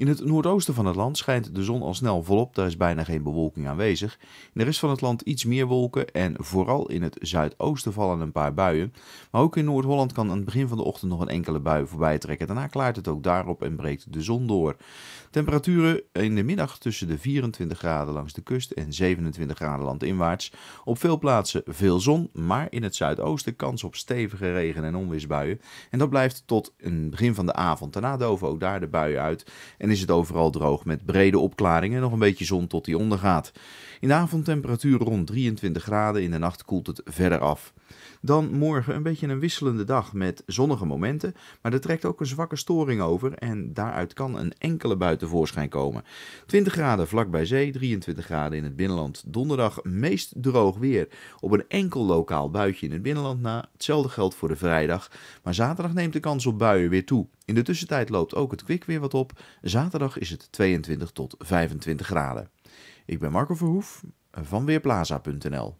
In het noordoosten van het land schijnt de zon al snel volop, daar is bijna geen bewolking aanwezig. In de rest van het land iets meer wolken en vooral in het zuidoosten vallen een paar buien. Maar ook in Noord-Holland kan aan het begin van de ochtend nog een enkele bui voorbij trekken. Daarna klaart het ook daarop en breekt de zon door. Temperaturen in de middag tussen de 24 graden langs de kust en 27 graden landinwaarts. Op veel plaatsen veel zon, maar in het zuidoosten kans op stevige regen- en onweersbuien. En dat blijft tot het begin van de avond. Daarna doven ook daar de buien uit en is het overal droog met brede opklaringen en nog een beetje zon tot die ondergaat. In de avondtemperatuur rond 23 graden, in de nacht koelt het verder af. Dan morgen een beetje een wisselende dag met zonnige momenten, maar er trekt ook een zwakke storing over en daaruit kan een enkele bui tevoorschijn komen. 20 graden vlak bij zee, 23 graden in het binnenland. Donderdag meest droog weer, op een enkel lokaal buitje in het binnenland na. Hetzelfde geldt voor de vrijdag, maar zaterdag neemt de kans op buien weer toe. In de tussentijd loopt ook het kwik weer wat op. Zaterdag is het 22 tot 25 graden. Ik ben Marco Verhoef van Weerplaza.nl.